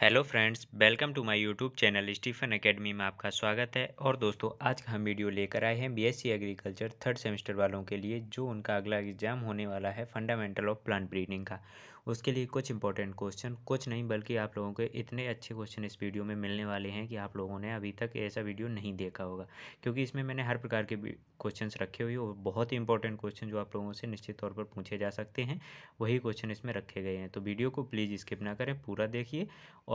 hello friends welcome to my YouTube channel Stephen academy में आपका स्वागत है और दोस्तों आज हम वीडियो लेकर आए हैं बीएससी एग्रीकल्चर थर्ड सेमेस्टर वालों के लिए जो उनका अगला एग्जाम होने वाला है फंडामेंटल ऑफ प्लांट ब्रीडिंग का उसके लिए कुछ इंपॉर्टेंट क्वेश्चन कुछ नहीं बल्कि आप लोगों के इतने अच्छे क्वेश्चन इस वीडियो में मिलने वाले हैं कि आप लोगों ने अभी तक ऐसा वीडियो नहीं देखा होगा क्योंकि इसमें मैंने हर प्रकार के क्वेश्चन रखे हुए और बहुत ही इंपॉर्टेंट क्वेश्चन जो आप लोगों से निश्चित तौर पर पूछे जा सकते हैं वही क्वेश्चन इसमें रखे गए हैं तो वीडियो को प्लीज़ स्किप ना करें पूरा देखिए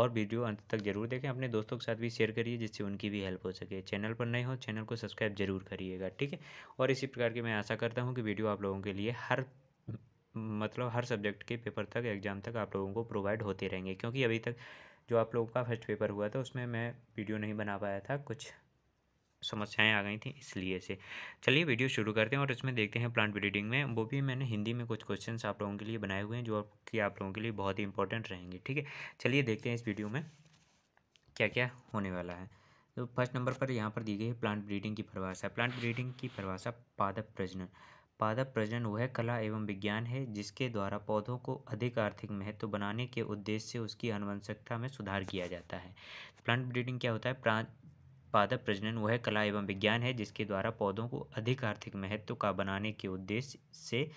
और वीडियो अंत तक जरूर देखें अपने दोस्तों के साथ भी शेयर करिए जिससे उनकी भी हेल्प हो सके चैनल पर नए हो चैनल को सब्सक्राइब जरूर करिएगा ठीक है और इसी प्रकार की मैं आशा करता हूँ कि वीडियो आप लोगों के लिए हर मतलब हर सब्जेक्ट के पेपर तक एग्ज़ाम तक आप लोगों को प्रोवाइड होते रहेंगे क्योंकि अभी तक जो आप लोगों का फर्स्ट पेपर हुआ था उसमें मैं वीडियो नहीं बना पाया था कुछ समस्याएं आ गई थी इसलिए से चलिए वीडियो शुरू करते हैं और इसमें देखते हैं प्लांट ब्रीडिंग में वो भी मैंने हिंदी में कुछ क्वेश्चन आप लोगों के लिए बनाए हुए हैं जो कि आप लोगों के लिए बहुत ही इंपॉर्टेंट रहेंगे ठीक है चलिए देखते हैं इस वीडियो में क्या क्या होने वाला है तो फर्स्ट नंबर पर यहाँ पर दी गई है प्लांट ब्रीडिंग की परिभाषा प्लांट ब्रीडिंग की परिभाषा पादप प्रजनन पादप प्रजनन वह कला एवं विज्ञान है जिसके द्वारा पौधों को अधिक आर्थिक महत्व बनाने के उद्देश्य से उसकी अनुवंशिकता में सुधार किया जाता है प्लांट ब्रीडिंग क्या होता है प्रांत पादप प्रजनन वह कला एवं विज्ञान है जिसके द्वारा पौधों को अधिक आर्थिक महत्व का बनाने के उद्देश्य से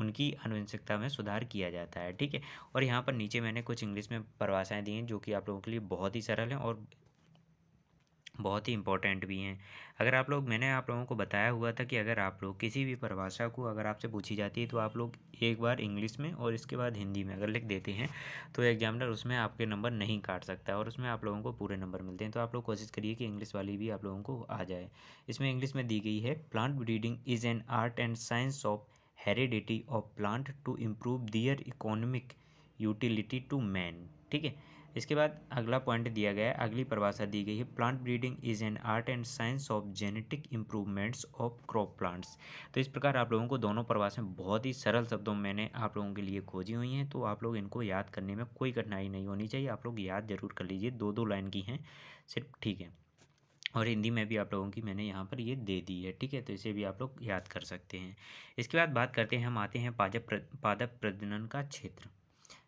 उनकी आनुवंशिकता में सुधार किया जाता है ठीक है और यहाँ पर नीचे मैंने कुछ इंग्लिश में परिभाषाएँ दी हैं जो कि आप लोगों के लिए बहुत ही सरल हैं और बहुत ही इंपॉर्टेंट भी हैं अगर आप लोग मैंने आप लोगों को बताया हुआ था कि अगर आप लोग किसी भी परिभाषा को अगर आपसे पूछी जाती है तो आप लोग एक बार इंग्लिश में और इसके बाद हिंदी में अगर लिख देते हैं तो एग्जामिनर उसमें आपके नंबर नहीं काट सकता और उसमें आप लोगों को पूरे नंबर मिलते हैं तो आप लोग कोशिश करिए कि इंग्लिश वाली भी आप लोगों को आ जाए इसमें इंग्लिश में दी गई है plant breeding is an art and science of heredity of plant to improve their economic utility to man ठीक है इसके बाद अगला पॉइंट दिया गया है अगली परिभाषा दी गई है plant breeding is an art and science of genetic improvements of crop plants तो इस प्रकार आप लोगों को दोनों परिभाषाएं बहुत ही सरल शब्दों में मैंने आप लोगों के लिए खोजी हुई हैं तो आप लोग इनको याद करने में कोई कठिनाई नहीं होनी चाहिए आप लोग याद जरूर कर लीजिए दो दो लाइन की हैं सिर्फ ठीक है और हिंदी में भी आप लोगों की मैंने यहाँ पर ये दे दी है ठीक है तो इसे भी आप लोग याद कर सकते हैं इसके बाद बात करते हैं हम आते हैं पादप पादप प्रजनन का क्षेत्र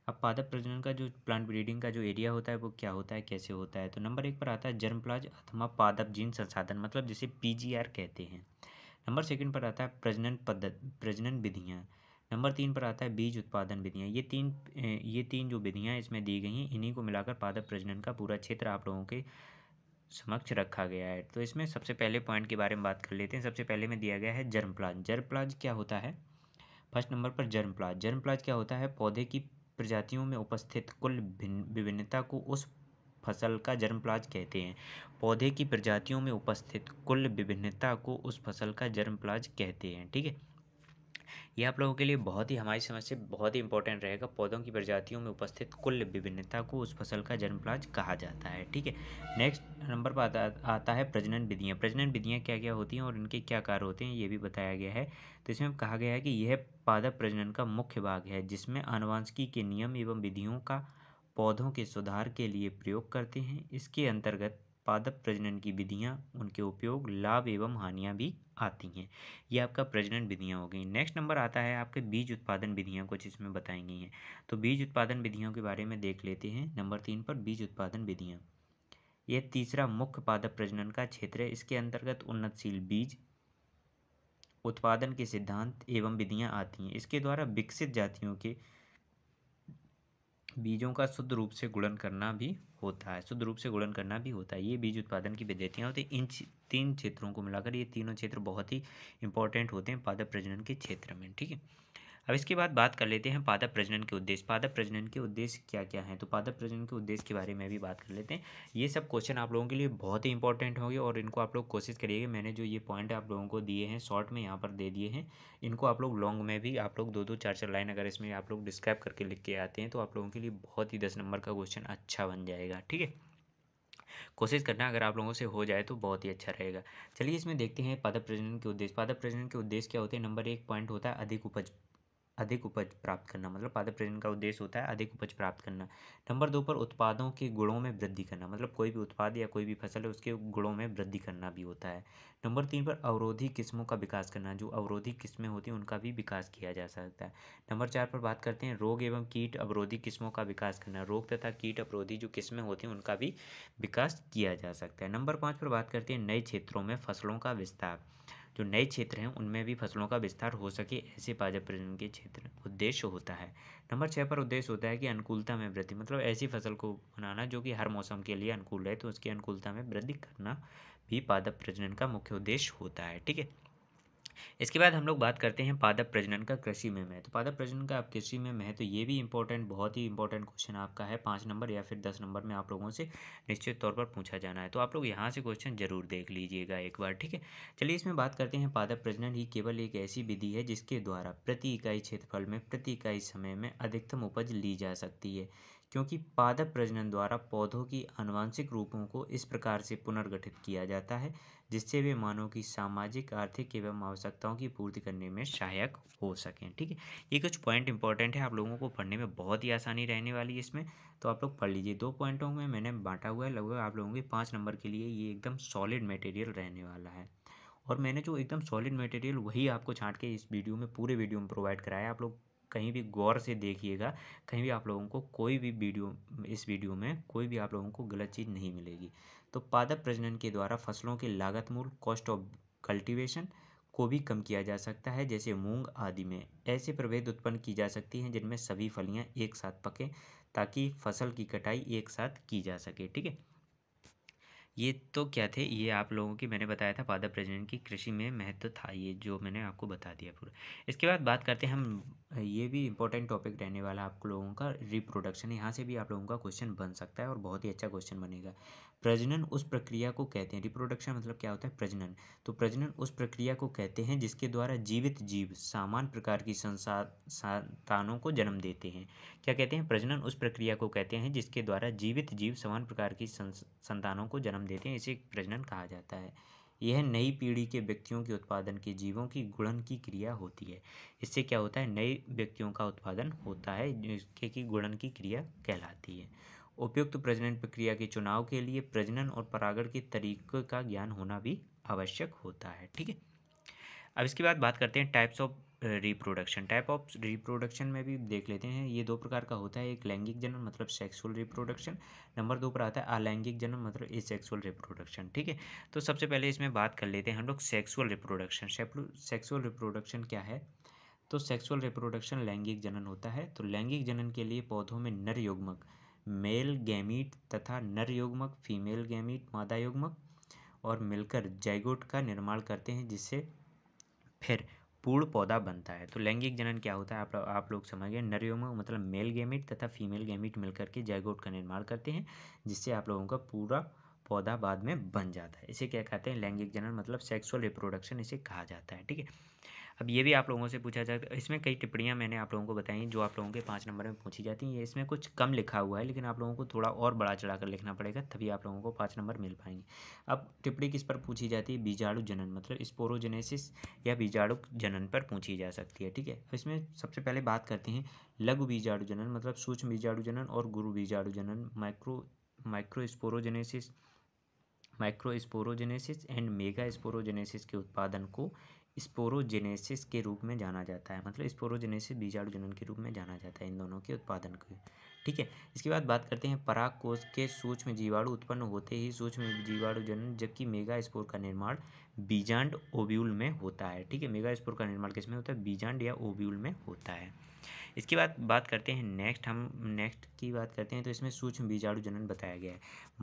अब पादप प्रजनन का जो प्लांट ब्रीडिंग का जो एरिया होता है वो क्या होता है कैसे होता है तो नंबर एक पर आता है जर्म प्लाज अथवा पादप जीन संसाधन मतलब जिसे पी कहते हैं नंबर सेकेंड पर आता है प्रजनन पद्धति प्रजनन विधियाँ नंबर तीन पर आता है बीज उत्पादन विधियाँ ये तीन ये तीन जो विधियाँ इसमें दी गई हैं इन्हीं को मिलाकर पादप प्रजनन का पूरा क्षेत्र आप लोगों के समक्ष रखा गया है तो इसमें सबसे पहले पॉइंट के बारे में बात कर लेते हैं सबसे पहले में दिया गया है जर्म प्लाज जर्म प्लाज क्या होता है फर्स्ट नंबर पर जर्म प्लाज जर्म प्लाज क्या होता है पौधे की प्रजातियों में उपस्थित कुल भिन्न विभिन्नता को उस फसल का जर्म प्लाज कहते हैं पौधे की प्रजातियों में उपस्थित कुल विभिन्नता को उस फसल का जर्म प्लाज कहते हैं ठीक है ये आप लोगों के लिए बहुत ही हमारी समझ से बहुत ही इंपॉर्टेंट रहेगा पौधों की प्रजातियों में उपस्थित कुल विभिन्नता को उस फसल का जन्मप्लाज कहा जाता है ठीक है नेक्स्ट नंबर पर आता, आता है प्रजनन विधियाँ प्रजनन विधियाँ क्या क्या होती हैं और इनके क्या कार्य होते हैं ये भी बताया गया है तो इसमें कहा गया है कि यह पादप प्रजनन का मुख्य भाग है जिसमें आनुवांशिकी के नियम एवं विधियों का पौधों के सुधार के लिए प्रयोग करते हैं इसके अंतर्गत पादप प्रजनन की विधियाँ उनके उपयोग लाभ एवं हानियाँ भी आती हैं ये आपका प्रजनन विधियाँ हो गई नेक्स्ट नंबर आता है आपके बीज उत्पादन विधियाँ कुछ इसमें बताई गई हैं तो बीज उत्पादन विधियों के बारे में देख लेते हैं नंबर तीन पर बीज उत्पादन विधियाँ यह तीसरा मुख्य पादप प्रजनन का क्षेत्र है इसके अंतर्गत उन्नतशील बीज उत्पादन के सिद्धांत एवं विधियाँ आती हैं इसके द्वारा विकसित जातियों के बीजों का शुद्ध रूप से गुणन करना भी होता है शुद्ध रूप से गुणन करना भी होता है ये बीज उत्पादन की विद्यतियाँ होती इन तीन क्षेत्रों को मिलाकर ये तीनों क्षेत्र बहुत ही इंपॉर्टेंट होते हैं पादप प्रजनन के क्षेत्र में ठीक है अब इसके बाद बात कर लेते हैं पादप प्रजनन के उद्देश्य पादप प्रजनन के उद्देश्य क्या क्या हैं तो पादप प्रजनन के उद्देश्य के बारे में भी बात कर लेते हैं ये सब क्वेश्चन आप लोगों के लिए बहुत ही इंपॉर्टेंट होंगे और इनको आप लोग कोशिश करिएगा मैंने जो ये पॉइंट आप लोगों को दिए हैं शॉर्ट में यहाँ पर दे दिए हैं इनको आप लोग लॉन्ग में भी आप लोग दो दो चार चार लाइन अगर इसमें आप लोग डिस्क्राइब करके लिख के आते हैं तो आप लोगों के लिए बहुत ही दस नंबर का क्वेश्चन अच्छा बन जाएगा ठीक है कोशिश करना अगर आप लोगों से हो जाए तो बहुत ही अच्छा रहेगा चलिए इसमें देखते हैं पादप प्रजनन के उद्देश्य पादप प्रजनन के उद्देश्य क्या होते हैं नंबर एक पॉइंट होता है अधिक उपज अधिक उपज प्राप्त करना मतलब पादप प्रजनन का उद्देश्य होता है अधिक उपज प्राप्त करना नंबर दो पर उत्पादों के गुणों में वृद्धि करना मतलब कोई भी उत्पाद या कोई भी फसल है उसके गुणों में वृद्धि करना भी होता है नंबर तीन पर अवरोधी किस्मों का विकास करना जो अवरोधी किस्में होती हैं उनका भी विकास किया जा सकता है नंबर चार पर बात करते हैं रोग एवं कीट अवरोधी किस्मों का विकास करना रोग तथा कीट अवरोधी जो किस्में होती हैं उनका भी विकास किया जा सकता है नंबर पाँच पर बात करते हैं नए क्षेत्रों में फसलों का विस्तार जो नए क्षेत्र हैं उनमें भी फसलों का विस्तार हो सके ऐसे पादप प्रजनन के क्षेत्र उद्देश्य होता है नंबर छः पर उद्देश्य होता है कि अनुकूलता में वृद्धि मतलब ऐसी फसल को बनाना जो कि हर मौसम के लिए अनुकूल है तो उसकी अनुकूलता में वृद्धि करना भी पादप प्रजनन का मुख्य उद्देश्य होता है ठीक है इसके बाद हम लोग बात करते हैं पादप प्रजनन का कृषि में महत्व तो पादप प्रजनन का आप कृषि में महत्व तो ये भी इंपॉर्टेंट बहुत ही इंपॉर्टेंट क्वेश्चन आपका है पाँच नंबर या फिर दस नंबर में आप लोगों से निश्चित तौर पर पूछा जाना है तो आप लोग यहाँ से क्वेश्चन जरूर देख लीजिएगा एक बार ठीक है चलिए इसमें बात करते हैं पादप प्रजनन ही केवल एक ऐसी विधि है जिसके द्वारा प्रति इकाई क्षेत्रफल में प्रति इकाई समय में अधिकतम उपज ली जा सकती है क्योंकि पादप प्रजनन द्वारा पौधों की आनुवांशिक रूपों को इस प्रकार से पुनर्गठित किया जाता है जिससे वे मानव की सामाजिक आर्थिक एवं आवश्यकताओं की पूर्ति करने में सहायक हो सकें ठीक है ये कुछ पॉइंट इंपॉर्टेंट है आप लोगों को पढ़ने में बहुत ही आसानी रहने वाली है इसमें तो आप लोग पढ़ लीजिए दो पॉइंटों में मैंने बांटा हुआ है लगभग आप लोगों के पाँच नंबर के लिए ये एकदम सॉलिड मटेरियल रहने वाला है और मैंने जो एकदम सॉलिड मटेरियल वही आपको छाँट के इस वीडियो में पूरे वीडियो में प्रोवाइड कराया आप लोग कहीं भी गौर से देखिएगा कहीं भी आप लोगों को कोई भी वीडियो इस वीडियो में कोई भी आप लोगों को गलत चीज़ नहीं मिलेगी तो पादप प्रजनन के द्वारा फसलों के लागत मूल कॉस्ट ऑफ कल्टिवेशन को भी कम किया जा सकता है जैसे मूंग आदि में ऐसे प्रभेद उत्पन्न की जा सकती हैं जिनमें सभी फलियाँ एक साथ पकें ताकि फसल की कटाई एक साथ की जा सके ठीक है ये तो क्या थे ये आप लोगों की मैंने बताया था पादप प्रजनन की कृषि में महत्व था ये जो मैंने आपको बता दिया पूरा इसके बाद बात करते हैं हम ये भी इंपॉर्टेंट टॉपिक रहने वाला आप लोगों का रिप्रोडक्शन यहाँ से भी आप लोगों का क्वेश्चन बन सकता है और बहुत ही अच्छा क्वेश्चन बनेगा प्रजनन उस प्रक्रिया को कहते हैं रिप्रोडक्शन मतलब क्या होता है प्रजनन तो प्रजनन उस प्रक्रिया को कहते हैं जिसके द्वारा जीवित जीव सामान्य प्रकार की संतानों को जन्म देते हैं क्या कहते हैं प्रजनन उस प्रक्रिया को कहते हैं जिसके द्वारा जीवित जीव समान प्रकार की संतानों को जन्म देते हैं इसे प्रजनन कहा जाता है यह नई पीढ़ी के व्यक्तियों के उत्पादन के जीवों की गुणन की क्रिया होती है इससे क्या होता है नए व्यक्तियों का उत्पादन होता है जिसके की गुणन की क्रिया कहलाती है उपयुक्त प्रजनन प्रक्रिया के चुनाव के लिए प्रजनन और परागण के तरीके का ज्ञान होना भी आवश्यक होता है ठीक है अब इसके बाद बात करते हैं types of reproduction type of reproduction में भी देख लेते हैं ये दो प्रकार का होता है एक लैंगिक जन्म मतलब सेक्सुअल रिप्रोडक्शन नंबर दो पर आता है अलैंगिक जन्म मतलब ए सेक्सुअल रिप्रोडक्शन ठीक है तो सबसे पहले इसमें बात कर लेते हैं हम लोग सेक्सुअल रिप्रोडक्शन सेक्सुअल रिप्रोडक्शन क्या है तो सेक्सुअल रिप्रोडक्शन लैंगिक जनन होता है तो लैंगिक जनन के लिए पौधों में नर युग्मक मेल गैमिट तथा नर युग्मक फीमेल गैमिट मादा युग्मक और मिलकर जयगोट का निर्माण करते हैं जिससे फिर पूर्ण पौधा बनता है तो लैंगिक जनन क्या होता है आप आप लोग समझ गए नर मतलब मेल गैमिट तथा फीमेल गैमिट मिलकर के जयगोट का निर्माण करते हैं जिससे आप लोगों का पूरा पौधा बाद में बन जाता है इसे क्या कहते हैं लैंगिक जनन मतलब सेक्सुअल रिप्रोडक्शन इसे कहा जाता है ठीक है अब ये भी आप लोगों से पूछा जाता तो है इसमें कई टिप्पणियाँ मैंने आप लोगों को बताई जो आप लोगों के पाँच नंबर में पूछी जाती हैं इसमें कुछ कम लिखा हुआ है लेकिन आप लोगों को थोड़ा और बड़ा चढ़ा कर लिखना पड़ेगा तभी आप लोगों को पाँच नंबर मिल पाएंगे अब टिप्पणी किस पर पूछी जाती है बीजाणु जनन मतलब स्पोरोजेनेसिस या बीजाणु जनन पर पूछी जा सकती है ठीक है तो इसमें सबसे पहले बात करते हैं लघु बीजाणु जनन मतलब सूक्ष्म बीजाणु जनन और गुरु बीजाणु जनन micro microsporogenesis microsporogenesis and megasporogenesis के उत्पादन को स्पोरोजेनेसिस के रूप में जाना जाता है मतलब स्पोरोजेनेसिस बीजाणु जनन के रूप में जाना जाता है इन दोनों के उत्पादन के ठीक है इसके बाद बात करते हैं पराग कोष के सूक्ष्म जीवाणु उत्पन्न होते ही सूक्ष्म जीवाणु जनन जबकि मेगा स्पोर का निर्माण बीजांड ओव्यूल में होता है ठीक है मेगा स्पोर का निर्माण किसमें होता है बीजांड या ओव्यूल में होता है इसके बाद बात करते हैं नेक्स्ट हम नेक्स्ट की बात करते हैं तो इसमें सूक्ष्म बीजाणु जनन बताया गया है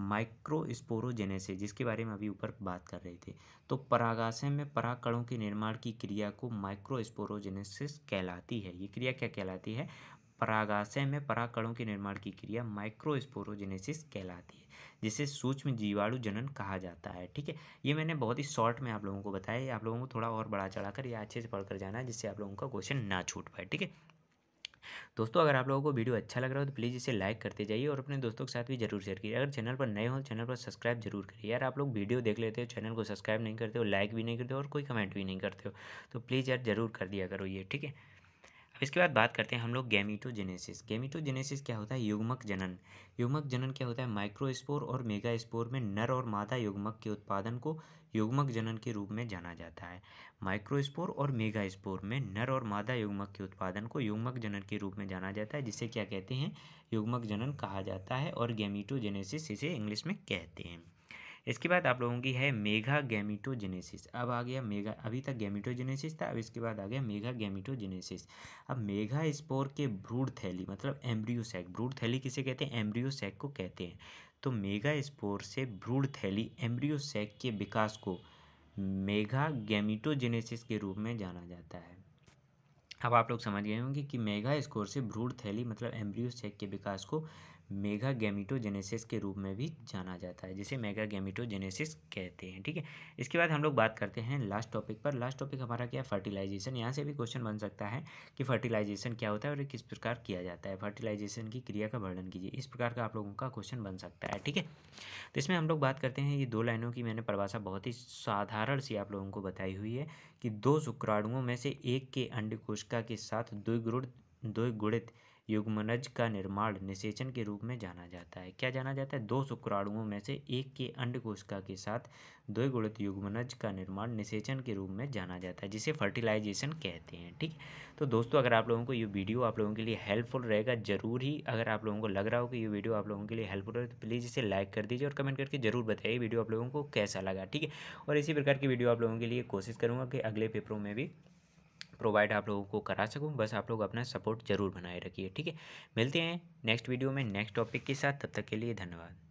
माइक्रोस्पोरोजेनेसिस जिसके बारे में अभी ऊपर बात कर रहे थे तो परागाशय में पराकणों के निर्माण की क्रिया को माइक्रोस्पोरोजेनेसिस कहलाती है ये क्रिया क्या कहलाती है परागाशय में पराकणों के निर्माण की क्रिया माइक्रोस्पोरोजेनेसिस कहलाती है जिसे सूक्ष्म जीवाणु जनन कहा जाता है ठीक है ये मैंने बहुत ही शॉर्ट में आप लोगों को बताया आप लोगों को थोड़ा और बढ़ा चढ़ाकर या अच्छे से पढ़कर जाना है जिससे आप लोगों का क्वेश्चन ना छूट पाए ठीक है दोस्तों अगर आप लोगों को वीडियो अच्छा लग रहा हो तो प्लीज़ इसे लाइक करते जाइए और अपने दोस्तों के साथ भी जरूर शेयर कीजिए अगर चैनल पर नए हो तो चैनल पर सब्सक्राइब जरूर करिए यार आप लोग वीडियो देख लेते हो चैनल को सब्सक्राइब नहीं करते हो लाइक भी नहीं करते हो और कोई कमेंट भी नहीं करते हो तो प्लीज़ यार जरूर कर दिया करो ये ठीक है इसके बाद बात करते हैं हम लोग गैमिटोजेनेसिस गैमिटोजेनेसिस क्या होता है युग्मक जनन युग्मक जनन क्या होता है माइक्रोस्पोर और मेगा स्पोर में नर और मादा युग्मक के उत्पादन को युग्मक जनन के रूप में जाना जाता है माइक्रोस्पोर और मेगा स्पोर में नर और मादा युग्मक के उत्पादन को युग्मक जनन के रूप में जाना जाता है जिसे क्या कहते हैं युग्मक जनन कहा जाता है और गैमिटोजेनेसिस इसे इंग्लिश में कहते हैं इसके बाद आप लोगों की है मेघा गैमिटोजेनेसिस अब आ गया मेगा अभी तक गैमिटोजेनेसिस था अब इसके बाद आ गया मेघा गैमिटोजेनेसिस अब मेघा स्पोर के भ्रूड थैली मतलब एम्ब्रियोसैक भ्रूड थैली किसे कहते हैं एम्ब्रियोसैक को कहते हैं तो मेगा स्पोर से ब्रूड थैली एम्ब्रियोसैक के विकास को मेगा गैमिटोजेनेसिस के रूप में जाना जाता है अब आप लोग समझ गए होंगे कि मेगा स्कोर से भ्रूण थैली मतलब एम्ब्रियोसैक के विकास को मेगा गैमिटोजेनेसिस के रूप में भी जाना जाता है जिसे मेगा गैमिटोजेनेसिस कहते हैं ठीक है इसके बाद हम लोग बात करते हैं लास्ट टॉपिक पर लास्ट टॉपिक हमारा क्या है फर्टिलाइजेशन यहाँ से भी क्वेश्चन बन सकता है कि फर्टिलाइजेशन क्या होता है और किस प्रकार किया जाता है फर्टिलाइजेशन की क्रिया का वर्णन कीजिए इस प्रकार का आप लोगों का क्वेश्चन बन सकता है ठीक है तो इसमें हम लोग बात करते हैं ये दो लाइनों की मैंने परिभाषा बहुत ही साधारण सी आप लोगों को बताई हुई है कि दो शुक्राणुओं में से एक के अंड के साथ दो गुड़ दो गुड़ित युग्मनज का निर्माण निषेचन के रूप में जाना जाता है क्या जाना जाता है दो शुक्राणुओं में से एक के अंड कोशिका के साथ द्विगुणित युग्मनज का निर्माण निषेचन के रूप में जाना जाता है जिसे फर्टिलाइजेशन कहते हैं ठीक तो दोस्तों अगर आप लोगों को ये वीडियो आप लोगों के लिए हेल्पफुल रहेगा जरूर ही अगर आप लोगों को लग रहा हो कि ये वीडियो आप लोगों के लिए हेल्पफुल रहे तो प्लीज़ इसे लाइक कर दीजिए और कमेंट करके जरूर बताइए वीडियो आप लोगों को कैसा लगा ठीक है और इसी प्रकार की वीडियो आप लोगों के लिए कोशिश करूँगा कि अगले पेपरों में भी प्रोवाइड आप लोगों को करा सकूँ बस आप लोग अपना सपोर्ट ज़रूर बनाए रखिए ठीक है मिलते हैं नेक्स्ट वीडियो में नेक्स्ट टॉपिक के साथ तब तक के लिए धन्यवाद